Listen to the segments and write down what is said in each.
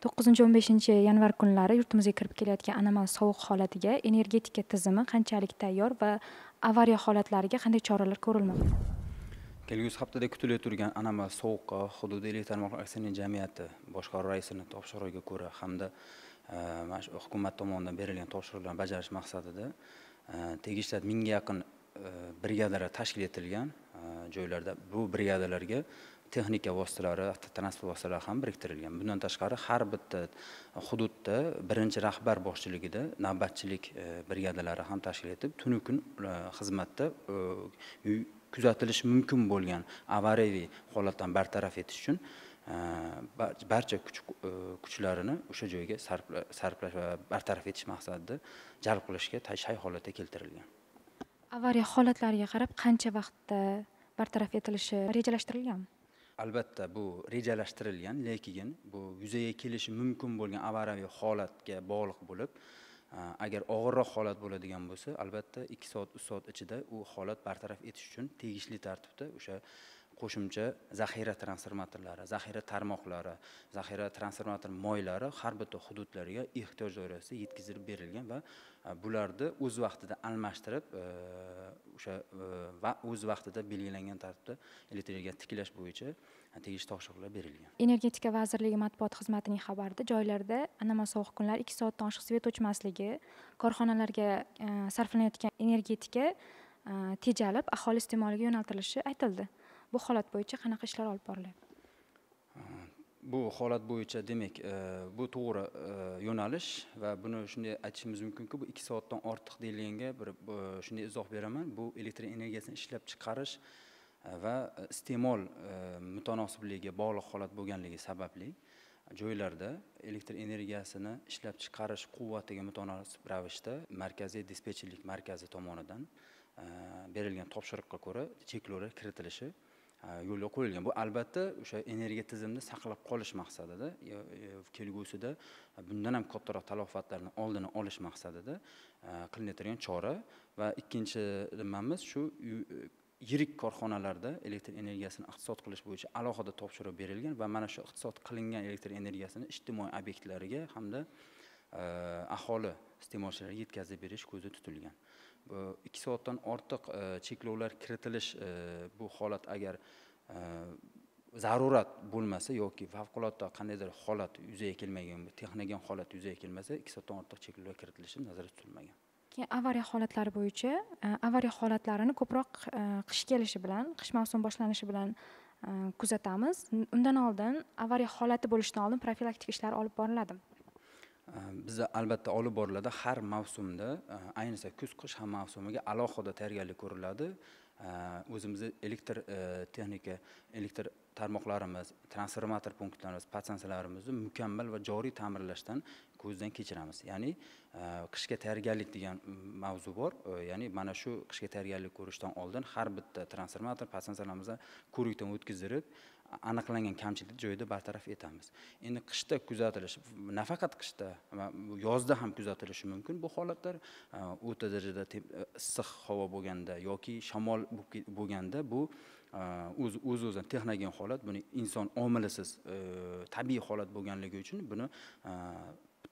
to'qqizinchi o'n beshinchi yanvar kunlari yurtimizga kirib kelayotgan anomal sovuq holatiga energetika tizimi qanchalik tayyor va avariya holatlariga qanday choralar ko'rilmoqda kelgusi haftada kutilayotgan turgan anomal sovuqqa hududiy elektr tarmoqlar aksionerlik jamiyati boshqaruv raisini topshirig'iga ko'ra hamda e, mana shu hukumat tomonidan berilgan topshiriqlarni bajarish maqsadida e, tegishli mingga yaqin e, brigadalar tashkil etilgan joylarda bu brigadalarga texnika vositalari avtotransport vositalari ham biriktirilgan bundan tashqari har bitta hududda birinchi rahbar boshchiligida navbatchilik e, brigadalari ham tashkil etib tunu kun e, xizmatda e, kuzatilishi mumkin bo'lgan avariyaviy holatdan bartaraf etish uchun barcha kuch kuchlarini o'sha joyga sarflash va bartaraf etish maqsadida jalb qilishga shay holatda keltirilgan avariya holatlariga qarab qancha vaqtda bartaraf etilishi rejalashtirilganmi albatta bu rejalashtirilgan lekin bu yuzaga kelishi mumkin bo'lgan avariyaviy holatga bog'liq bo'lib agar og'irroq holat bo'ladigan bo'lsa albatta ikki soat uch soat ichida u holat bartaraf etish uchun tegishli tartibda o'sha qo'shimcha zaxira transformatorlari zaxira tarmoqlari zaxira transformator moylari har bitta hududlarga ehtiyoj doirasida yetkazilib berilgan va e, bularni o'z vaqtida almashtirib e, o'sha e, va o'z vaqtida belgilangan tartibda elektrga tiklash bo'yicha tegishli topshiriqlar berilgan energetika vazirligi matbuot xizmatining xabarida joylarda anomal sovuq kunlar ikki soatdan oshiq svet o'chmasligi korxonalarga sarflanayotgan energetika tejalib aholi iste'moliga yo'naltirilishi aytildi bu holat bo'yicha qanaqa ishlar olib boriladi bu holat bo'yicha demak e, bu to'g'ri e, yo'nalish va buni shunday aytishimiz mumkinki bu ikki soatdan ortiq deyilganga bir shunday izoh beraman bu elektr energiyasini ishlab chiqarish e, va iste'mol mutanosibligiga bog'liq holat bo'lganligi sababli joylarda elektr energiyasini ishlab chiqarish quvvatiga mutanosib ravishda markaziy dispetcherlik markazi tomonidan berilgan topshiriqqa ko'ra cheklovlar kiritilishi Э, yo'lga qo'yilgan bu albatta o'sha energiya tizimini saqlab qolish maqsadida kelgusida e, bundan ham kattaroq talofatlarni oldini olish maqsadida e, qilinayotgan chora va ikkinchi nimamiz shu e, yirik korxonalarda elektr energiyasini iqtisod qilish bo'yicha alohida topshiriq berilgan va mana shu iqtisod qilingan elektr energiyasini ijtimoiy obyektlarga hamda Э, aholi iste'molchilarga yetkazib berish ko'zda tutilgan ikki soatdan ortiq e, cheklovlar kiritilish e, bu holat agar e, zarurat bo'lmasa yoki favqulodda qandaydir holat yuzaga kelmagan texnogen holat yuzaga kelmasa ikki soatdan ortiq cheklovlar kiritilishi nazarda tutilmagan keyin avariya holatlari bo'yicha avariya holatlarini ko'proq qish kelishi bilan qish mavsumi boshlanishi bilan kuzatamiz undan oldin avariya holati bo'lishidan oldin profilaktik ishlar olib boriladimi bizda albatta olib boriladi har mavsumda e, ayniqsa kuz qish ham mavsumiga alohida tayyorgarlik ko'riladi e, o'zimizni elektr e, texnika elektr tarmoqlarimiz transformator punktlarimiz podstansiyalarimizni mukammal va joriy ta'mirlashdan ko'zdan kechiramiz ya'ni qishga tayyorgarlik degan mavzu bor ya'ni mana shu qishga tayyorgarlik ko'rishdan oldin har bitta transformator podstansiyalarimizni ko'rikdan o'tkazdirib aniqlangan kamchilik joyida bartaraf etamiz endi qishda kuzatilishi nafaqat qishda yozda ham kuzatilishi mumkin bu holatlar o'ta darajada issiq havo bo'lganda yoki shamol bo'lganda bu o'z o'z o'zidan texnogen holat buni inson omilisiz tabiiy holat bo'lganligi uchun buni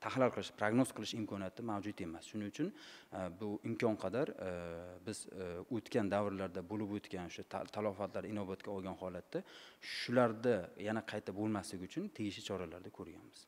tahlil qilish prognoz qilish imkoniyati mavjud emas shuning uchun e, bu imkon qadar e, biz e, o'tgan davrlarda bo'lib o'tgan o'sha talofatlar inobatga olgan holatda shularda yana qayta bo'lmasligi uchun tegishli choralarni ko'rganmiz